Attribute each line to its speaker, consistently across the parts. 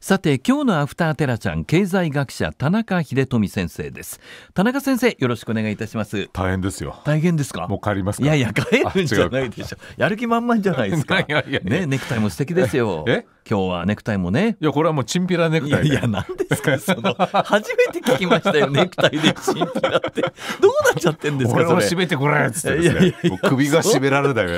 Speaker 1: さて今日のアフターテラちゃん経済学者田中秀富先生です田中先生よろしくお願いいたします大変ですよ大変ですかもう帰りますいやいや帰るんじゃないでしょやる気満々じゃないですかい いやねネクタイも素敵ですよえ今日はネクタイもねいやこれはもうチンピラネクタイ、ね、いや何ですかその初
Speaker 2: めて聞きましたよ ネクタイでチンピ
Speaker 1: ラってどうなっちゃってんですかそれ締めてこらっつって、ね、いやいや首が絞められなよ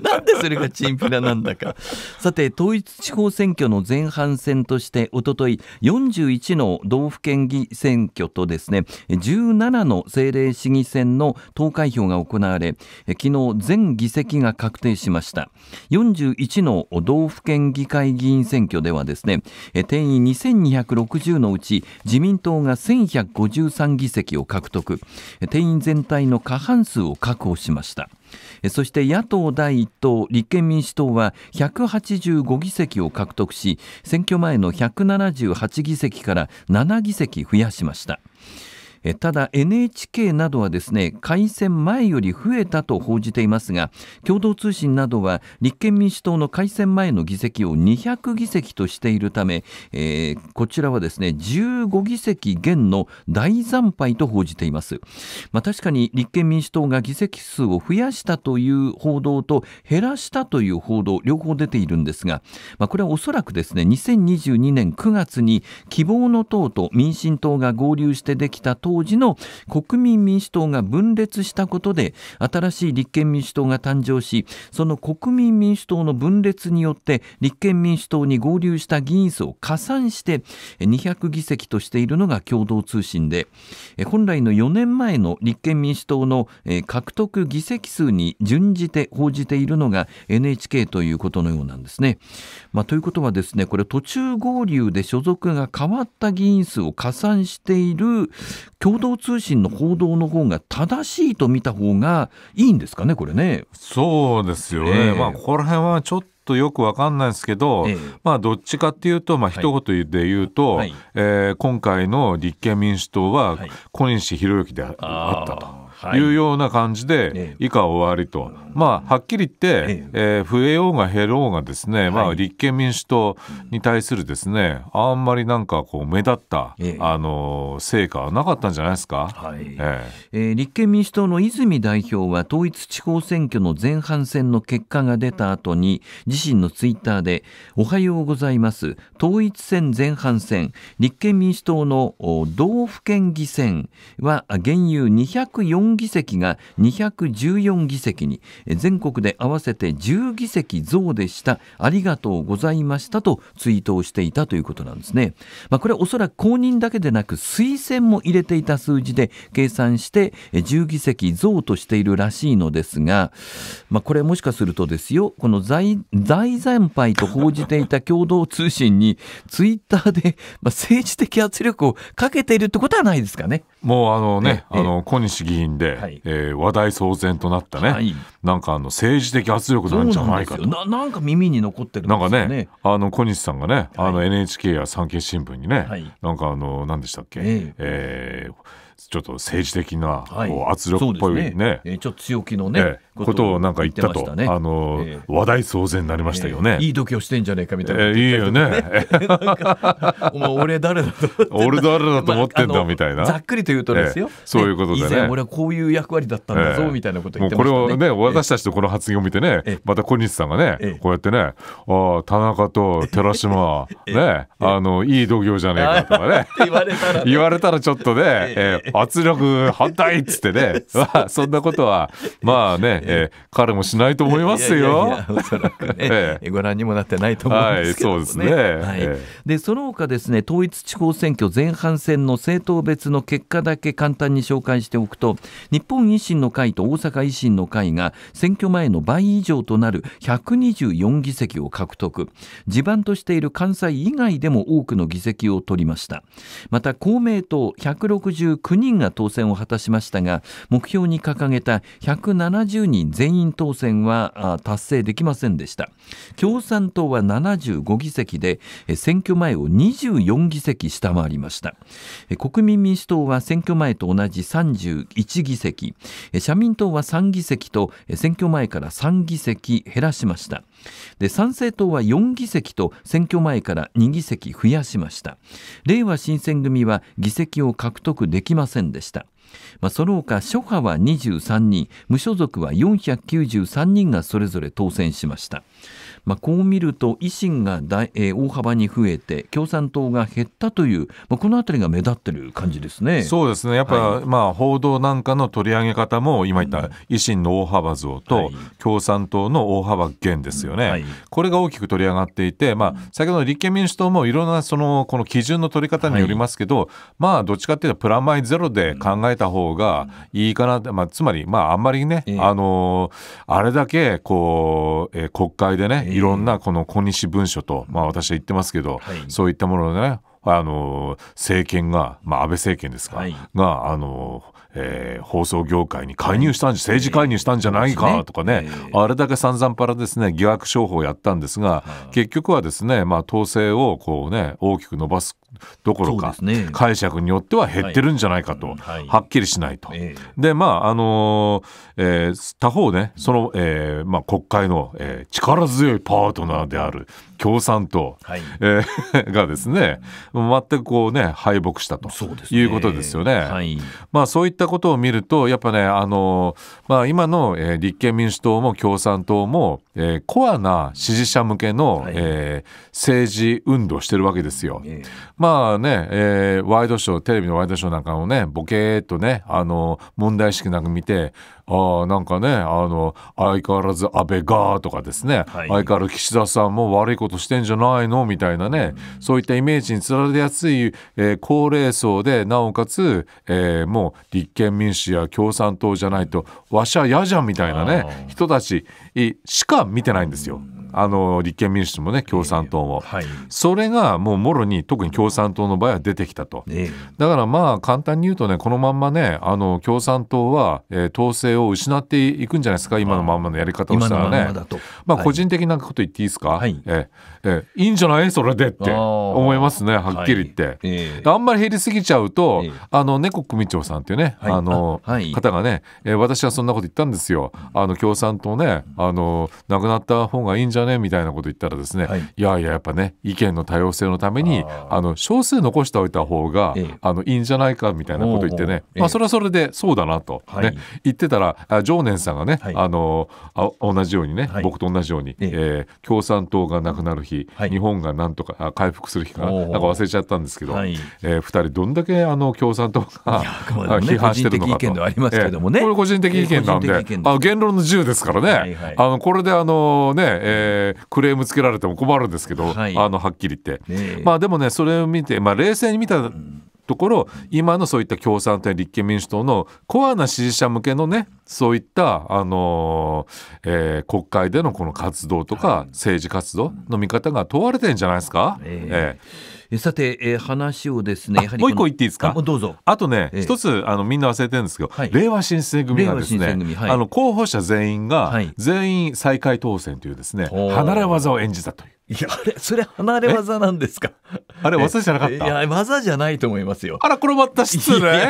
Speaker 1: なんでそれがチンピラなんだかさて統一地方選挙の前半戦としておととい41の道府県議選挙とですね17の政令市議選の投開票が行われ昨日全議席が確定しました41の道府県議会議員選挙ではですね定員2260のうち自民党が1153議席を獲得定員全体の過半数を確保しましたそして野党第1党立憲民主党は185議席を獲得し選挙前の178議席から7議席増やしました。えただ NHK などはですね改選前より増えたと報じていますが共同通信などは立憲民主党の改選前の議席を200議席としているため、えー、こちらはですね15議席減の大惨敗と報じています、まあ、確かに立憲民主党が議席数を増やしたという報道と減らしたという報道両方出ているんですが、まあ、これはおそらくですね2022年9月に希望の党と民進党が合流してできた当時の国民民主党が分裂したことで新しい立憲民主党が誕生しその国民民主党の分裂によって立憲民主党に合流した議員数を加算して200議席としているのが共同通信で本来の4年前の立憲民主党の獲得議席数に準じて報じているのが NHK ということのようなんですね。まあ、ということはですねこれ途中合流で所属が変わった議員数を加算している共同通信の報道の方が正しいと見た方がいいんですかね、これね。
Speaker 2: そうですよね。えー、まあ、ここら辺はちょっとよくわかんないですけど、えー、まあ、どっちかっていうと、まあ、一言で言うと、はい、えー、今回の立憲民主党は小西洋之であったと。はいいうような感じで以下終わりと、まあ、はっきり言って、えー、増えようが減ろうがですね、まあ、立憲民主党に対するですねあんまりなんかこう目立った、あの成果はなかったんじゃないですか、はいえ
Speaker 1: え立憲民主党の泉代表は統一地方選挙の前半戦の結果が出た後に自身のツイッターで「おはようございます統一選前半戦立憲民主党の道府県議選は現有204 4議席が214議席に全国で合わせて10議席増でしたありがとうございましたとツイートをしていたということなんですね、まあ、これはおそらく公認だけでなく推薦も入れていた数字で計算して10議席増としているらしいのですが、まあ、これもしかするとですよこの財財産配と報じていた共同通信にツイッターで、まあ、政治的圧力をかけているってことはないですかね。もうあのね、あの小西議
Speaker 2: 員で、はい、えー、話題騒然となったね、はい、なんかあの政治的圧力なんじゃないかとな
Speaker 1: んか耳に残ってるん、ね、なんかね
Speaker 2: あの小西さんがね、はい、あの NHK や産経新聞にね、はい、なんかあの何でしたっけ、えー、えー、ちょっと政治的な、こう圧力っぽいね,、
Speaker 1: えー、ちょっと強気のね、えーことをなんか言ったと、ね、あの、えー、話題騒然になりましたよね、えー、いい度胸してんじゃねえかみたいな、えー、いいよねお前俺誰だと俺誰だ
Speaker 2: と思ってんだみたいな、ざっくりと言うとですよ、そういうことでね俺はこ
Speaker 1: ういう役割だったんだぞみたいなこと言ってましたね、これをね
Speaker 2: 私たちとこの発言を見てね、また小西さんがね、こうやってねああ、田中と寺島 ねあのいい度胸じゃねえかとかね 言われたら、ね、言われたらちょっとね、えー、圧力反対っつってね そんなことはまあねえー、彼もしないと思いますよ。おそら
Speaker 1: くね、えー、ご覧にもなってないと思うんすけど、ねはい、そうですね。はい。でその他ですね統一地方選挙前半戦の政党別の結果だけ簡単に紹介しておくと日本維新の会と大阪維新の会が選挙前の倍以上となる124議席を獲得地盤としている関西以外でも多くの議席を取りましたまた公明党169人が当選を果たしましたが目標に掲げた170人人全員当選は達成できませんでした共産党は75議席で選挙前を24議席下回りました国民民主党は選挙前と同じ31議席社民党は3議席と選挙前から3議席減らしましたで参政党は4議席と選挙前から2議席増やしました令和新選組は議席を獲得できませんでしたまあ、その他、諸派は23人、無所属は493人がそれぞれ当選しました。まあ、こう見ると維新が大,、えー、大幅に増えて共産党が減ったという、まあ、この辺りが目立ってる感じですね。そうですねやっぱ、は
Speaker 2: い、まあ、報道なんかの取り上げ方も今言った維新の大幅増と共産党の大幅減ですよね、はい、これが大きく取り上がっていて、まあ、先ほどの立憲民主党もいろんなそのこの基準の取り方によりますけど、はい、まあどっちかっていうとプラマイゼロで考えた方がいいかな、まあ、つまり、まあ、あんまりね、えー、あのあれだけこう、えー、国会でね、えーいろんなこの小西文書と、まあ、私は言ってますけど、はい、そういったものをねあの政権が、まあ、安倍政権ですか、はい、があのえー、放送業界に介入したんじゃ、政治介入したんじゃないかとかね、あれだけ散々パラですね疑惑商法をやったんですが、結局はですね、まあ、統制をこう、ね、大きく伸ばすどころか、解釈によっては減ってるんじゃないかと、はっきりしないと。でまああのえ他方ねその、えまあ、国会の、え力強いパートナーである共産党、え がですね全くこうね敗北したということですよね。まあ、そういったったことを見るとやっぱねあの、まあ、今の、えー、立憲民主党も共産党も、えー、コアな支持者向けの、はい、えー、政治運動してるわけですよ。えまあね、えー、ワイドショーテレビのワイドショーなんかもねボケーっとねあの問題意識なく見てあなんかねあの相変わらず安倍がとかですね、はい、相変わらず岸田さんも悪いことしてんじゃないのみたいなね、うん、そういったイメージにつられやすい、えー、高齢層でなおかつ、えー、もう立憲民主や共産党じゃないとわしゃやじゃんみたいなね人たちしか見てないんですよ。うんあの立憲民主もね共産党も、はい、それがもうもろに特に共産党の場合は出てきたと、だからまあ簡単に言うとねこのまんまねあの共産党は、えー、統制を失っていくんじゃないですか今のまんまのやり方をしたらねま個人的なこと言っていいですか、はい、えーええ、いいんじゃないそれでって思いますねはっきり言って、はいえー、あんまり減りすぎちゃうと、えー、あの猫組長さんっていうね、はい、あの、はい、方がね、えー、私はそんなこと言ったんですよあの共産党ねあの亡くなった方がいいんじゃねみたいなこと言ったらですね、はい、いやいややっぱね意見の多様性のためにあの少数残しておいた方が、えー、あのいいんじゃないかみたいなこと言ってね、まあ、それはそれでそうだなとね、言ってたら常念さんがね、あのあ同じようにね、僕と同じように、えー、共産党が亡くなる日期、はい、日本がなんとかあ回復する日かなんか忘れちゃったんですけど、はい、えー、2人どんだけあの共産党が、ね、批判してるのかと、これ個人的意見なんで、えー、あの言論の自由ですからね、はいはい、あのこれであのね、えー、クレームつけられても困るんですけど、はい、あのはっきり言って、ね、まあでもねそれを見て、まあ、冷静に見たところ今のそういった共産党や立憲民主党のコアな支持者向けのねそういった、あのー、えー、国会でのこの活動とか政治活動の見方が問われてんじゃないですか。えー、えー、さて、えー、話をですねもう一個言っていいですかどうぞあとね、えー、つあのみんな忘れてるんですけど、はい、令和新選組がですね、はい、あの候補者全員が、全員再開当選というですね離れ
Speaker 1: 技を演じたという。いや、あれ、それ離れ技なんですか。あれ、技じゃなかったいや、技じゃないと思いますよ。あら、これった失礼。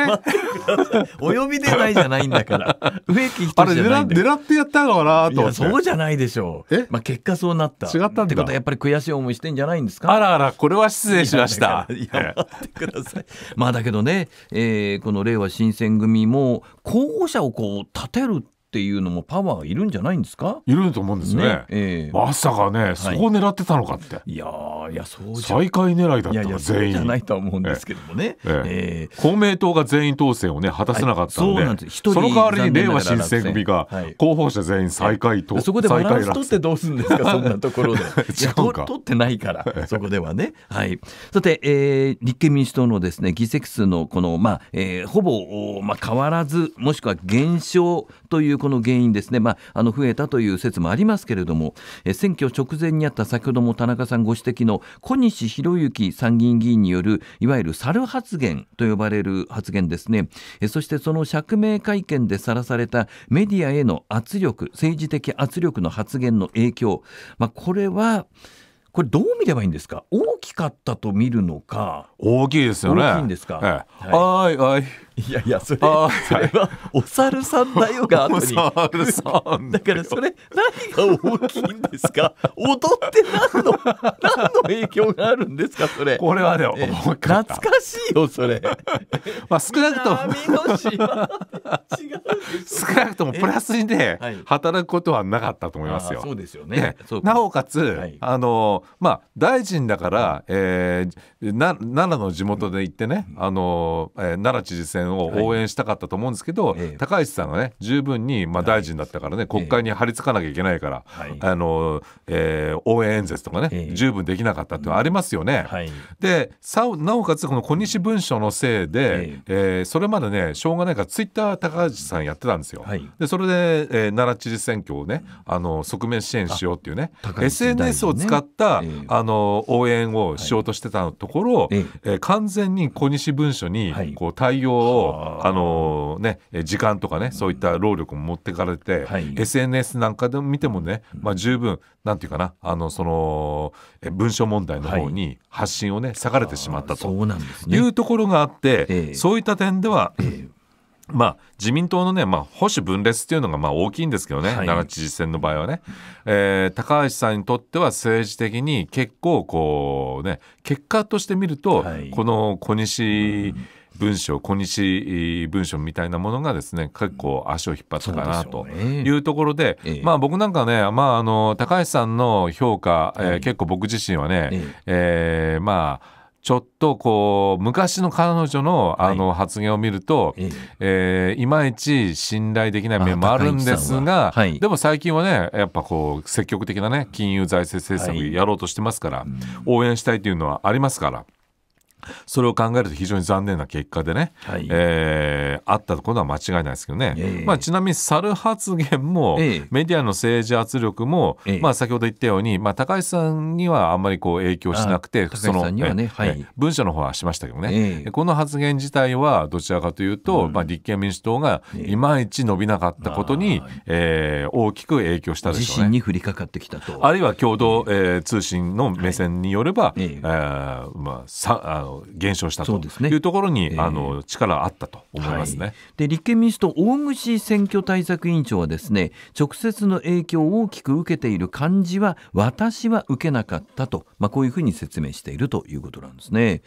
Speaker 1: お呼びでないじゃないんだから。植木あれ狙、狙ってやったのかなと思って。そうじゃないでしょう。えまあ、結果そうなった。違ったんだ。ってことは、やっぱり悔しい思いしてんじゃないんですかあらあら、これは失礼しました。いや、待ってください。まあ、だけどね、えー、この令和新選組も、候補者をこう、立てるってっていうのもパワーいるんじゃないんですかいると思うんですねね、えー、まさかね、そこを狙ってたのかって、いや、やいやそう最下位狙いだったら全員じゃないと
Speaker 2: 思うんですけどもね、えー、えー、公明党が全員当選をね果たせなかったのではい、その代わりにれい新選組が
Speaker 1: 候補者全員最下位と、そこでバランス取っ
Speaker 2: てどうするんですかそんなところで
Speaker 1: 違うか取ってないからそこではね、はい、さて、えー、立憲民主党のですね議席数のこの、まあえー、ほぼ、まあ、変わらずもしくは減少といういうこの原因ですね、まあ、あの増えたという説もありますけれども、え選挙直前にあった先ほども田中さんご指摘の小西博之参議院議員によるいわゆる猿発言と呼ばれる発言ですね、えそしてその釈明会見でさらされたメディアへの圧力政治的圧力の発言の影響、まあ、これはこれどう見ればいいんですか大きかったと見るのか大きいですよね大きいんですか、はい、はいいやいやそれそれはお猿さんだよが後にだからそれ何が大きいんですか踊って何の何の影響があるんですかそれこれはでも懐か
Speaker 2: しいよそれ まあ少なくとも少なくともプラスで働くことはなかったと思いますよそうですよねなおかつあのまあ大臣だからえー奈良の地元で行ってねあの奈良知事選面を応援したかったと思うんですけど、はい、高市さんがね十分に、まあ、大臣だったからね、国会に張り付かなきゃいけないから、はい、あのえー、応援演説とかね、十分できなかったってありますよね。はい、でなおかつこの小西文書のせいで、ええー、それまでねしょうがないからツイッター高市さんやってたんですよ。でそれで、えー、奈良知事選挙をねあの側面支援しようっていうね SNS を使った、ね、あの応援をしようとしてたところ、ええー、完全に小西文書にこう対応を、あの、ね、時間とかねそういった労力も持ってかれて、はい、SNS なんかでも見てもね、まあ、十分なんていうかなあのその文書問題の方に発信をね割かれてしまったというところがあって、そういった点では、えー、まあ、自民党のね、まあ、保守分裂というのがまあ大きいんですけどね、はい、奈良知事選の場合はね、えー、高橋さんにとっては政治的に結構こう、ね、結果として見ると、はい、この小西、うん文章小日文章みたいなものがですね結構足を引っ張ったかなというところで、ねえまあ、僕なんかね、まあ、あの高橋さんの評価、えー、結構僕自身はね、ええー、まあちょっとこう昔の彼女のあの発言を見ると、はいえー、いまいち信頼できない面もあるんですが、はい、でも最近はねやっぱこう積極的なね金融財政政策やろうとしてますから、応援したいというのはありますから。それを考えると非常に残念な結果でね、はい、えー、あったことは間違いないですけどね、えー、まあ、ちなみに猿発言も、えー、メディアの政治圧力も、えー、まあ、先ほど言ったように、まあ、高橋さんにはあんまりこう影響しなくてその、はい、文書の方はしましたけどね、この発言自体はどちらかというと、うん、まあ、立憲民主党がいまいち伸びなかったことに、えー、大きく影響したでしょうね。に
Speaker 1: 降りかかってきたと
Speaker 2: あるいは共同、えー、通信の目線によれば、ええー、まあ、さあの減
Speaker 1: 少したというところに、ね、あの力あったと思いますね、はい、で立憲民主党大串選挙対策委員長はですね直接の影響を大きく受けている感じは私は受けなかったと、まあ、こういうふうに説明しているということなんですね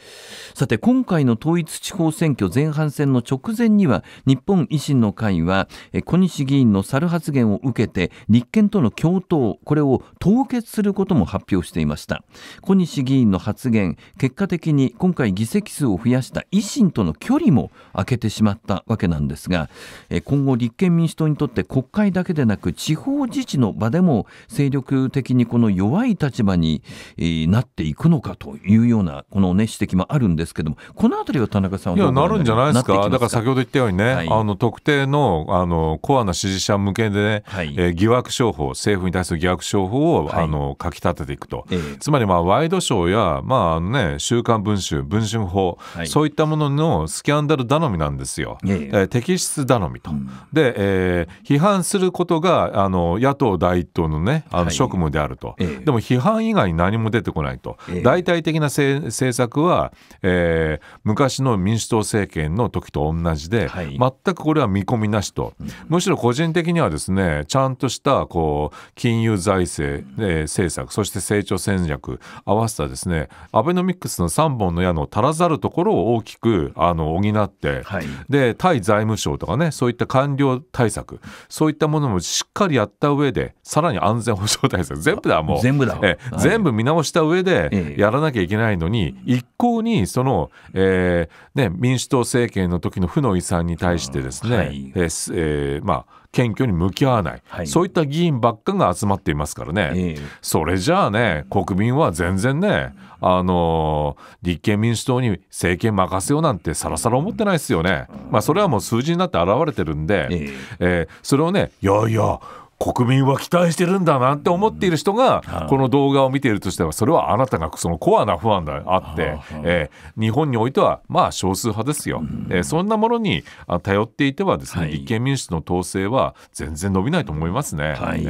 Speaker 1: さて今回の統一地方選挙前半戦の直前には日本維新の会は小西議員の猿発言を受けて立憲との共闘これを凍結することも発表していました小西議員の発言結果的に今今回議席数を増やした維新との距離も空けてしまったわけなんですが、え今後立憲民主党にとって国会だけでなく地方自治の場でも精力的にこの弱い立場に、えなっていくのかというようなこの、ね、指摘もあるんですけどもこの辺りは田中さんはいやなるんじゃないですかだから先ほど
Speaker 2: 言ったようにね、はい、あの特定のあのコアな支持者向けでね、はい、え疑惑商法政府に対する疑惑商法を、はい、あの書き立てていくと、ええ、つまりまあワイドショーや、まあね、週刊文春う文春法、はい、そういったもののスキャンダル頼みなんですよ。いえいえ質頼みと、うん、で、えー、批判することがあの野党第一党のねあの職務であると、はいでも批判以外に何も出てこないと、大体的な政策は、えー、昔の民主党政権の時と同じで、はい、全くこれは見込みなしと、うん、むしろ個人的にはですねちゃんとしたこう金融財政、えー、政策そして成長戦略合わせたですねアベノミクスの3本の矢あの足らざるところを大きくあの補って、はい、で対財務省とかねそういった官僚対策そういったものもしっかりやった上でさらに安全保障対策全部だもう全部だ、えはい、全部見直した上でやらなきゃいけないのに、ええ、一向にその、えーね、民主党政権の時の負の遺産に対してですね、はい、えー、えー、まあ謙虚に向き合わない、はい、そういった議員ばっかが集まっていますからね、えー、それじゃあね国民は全然ねあの立憲民主党に政権任せようなんてさらさら思ってないですよね。まあ、それはもう数字になって表れてるんで、えー、それをねいやいや国民は期待してるんだなって思っている人が、この動画を見ているとしてはそれはあなたがそのコアな不安であって、え日本においてはまあ少数派ですよ、えそんなものに頼っていてはですね、立憲民主の統制は全然伸びないと思いますね、はい、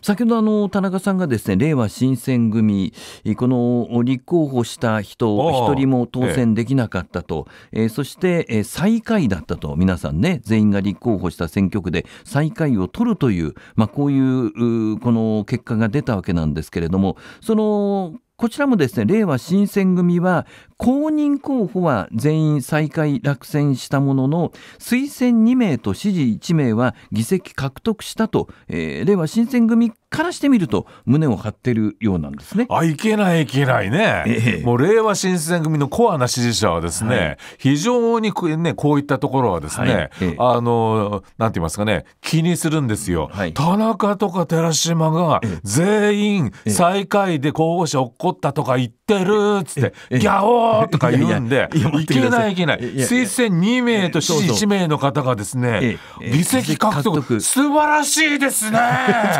Speaker 1: 先ほどあの田中さんがですね令和新選組この立候補した人一人も当選できなかったと、えそして、え最下位だったと皆さんね全員が立候補した選挙区で最下位を取るという、まあこういうこの結果が出たわけなんですけれどもそのこちらもですね、令和新選組は、公認候補は全員再開落選したものの、推薦2名と支持1名は議席獲得したと、えー、令和新選組からしてみると、胸を張ってるようなんです
Speaker 2: ね。あ、いけないいけないね。えー、もう令和新選組のコアな支持者はですね、はい、非常にね、こういったところはですね、はいえー、あの、なんて言いますかね、気にするんですよ。はい、田中とか寺島が全員最下位で候補者落っこったとか言ってるっつって、ギャオーとか言うんで、いけないいけない。推薦2名と支持1名の方がですね、議席獲
Speaker 1: 得、素晴らしいですね。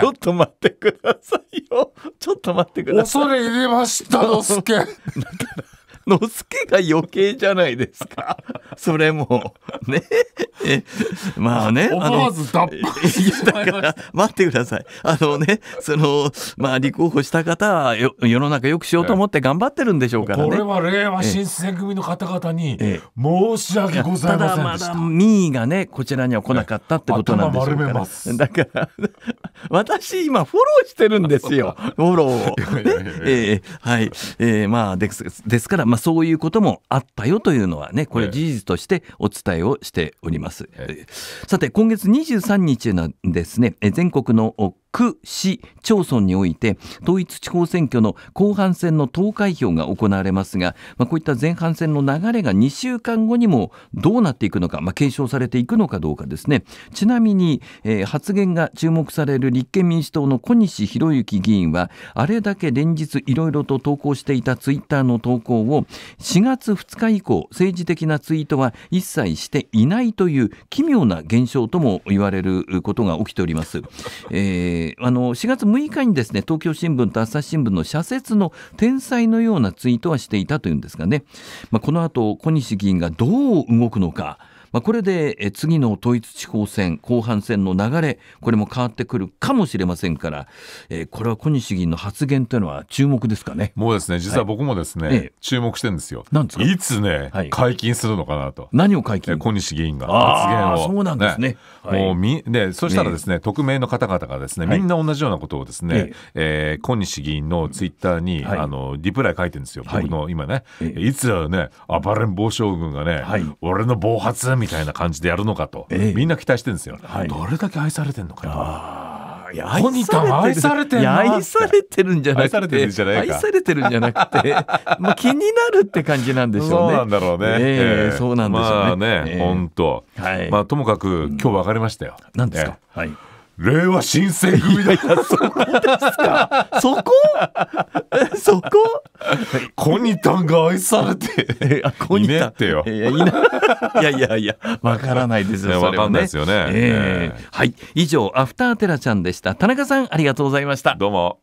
Speaker 1: ちょっと待ってくださいよ。ちょっと待ってください。恐れ入りました、のすけ。だからのすけが余計じゃないですか。それも。ね。まあね。思わず脱だした。待ってください。あのね、その、まあ立候補した方はよ世の中よくしようと思って頑張ってるんでしょうからね。これは令和新選組の方々に申し訳ございませんでした。ただまだ民意がね、こちらには来なかったってことなんでしょうから。だから、私今フォローしてるんですよ。フォローを。ね、えー、はい。えー、まあです、ですから、まあ、そういうこともあったよというのはね、これ事実としてお伝えをしております。ええ、さて、今月23日のですね、全国の区、市、町村において統一地方選挙の後半戦の投開票が行われますが、まあ、こういった前半戦の流れが2週間後にもどうなっていくのか、まあ、検証されていくのかどうかですねちなみに、えー、発言が注目される立憲民主党の小西博之議員はあれだけ連日いろいろと投稿していたツイッターの投稿を4月2日以降政治的なツイートは一切していないという奇妙な現象とも言われることが起きております。えーえー、あの4月6日にですね東京新聞と朝日新聞の社説の天才のようなツイートはしていたというんですがね、まあ、この後小西議員がどう動くのかまあ、これで次の統一地方選後半戦の流れこれも変わってくるかもしれませんから、えー、これは小西議員の発言というのは注目ですかねもうですね実は僕もですね、はい、
Speaker 2: 注目してるんですよ。なんですかいつね、解禁するのかなと何を解禁小西議員が発言をそうなんですね、ね、もうみでそしたらですね、ね、匿名の方々がですねみんな同じようなことをですね、はい、えー、小西議員のツイッターに、あのリプライ書いてるんですよ、僕の今ね、いつね暴れん坊将軍がね、俺の暴発みたいな感じでやるのかと、ええ、みんな期待してるんですよ、はい、どれだけ愛されてるのか
Speaker 1: いやコニタン愛されてるんじゃない愛されてるんじゃない愛されてるんじゃなくてまあ 気になるって感じなんでしょうねそうなんだろうね、えー、そうなんですよね,、まあね、ね本
Speaker 2: 当、はい、まあともかく今日分かりましたよ、うん、なんですか、はい令和新選組だいやそうなんですかそこ
Speaker 1: そこコニタンが愛されてコニタンってよいやいやいやいやわからないですよわ、ね、かんないですよね、えー、はい以上アフターテラちゃんでした田中さんありがとうございましたどうも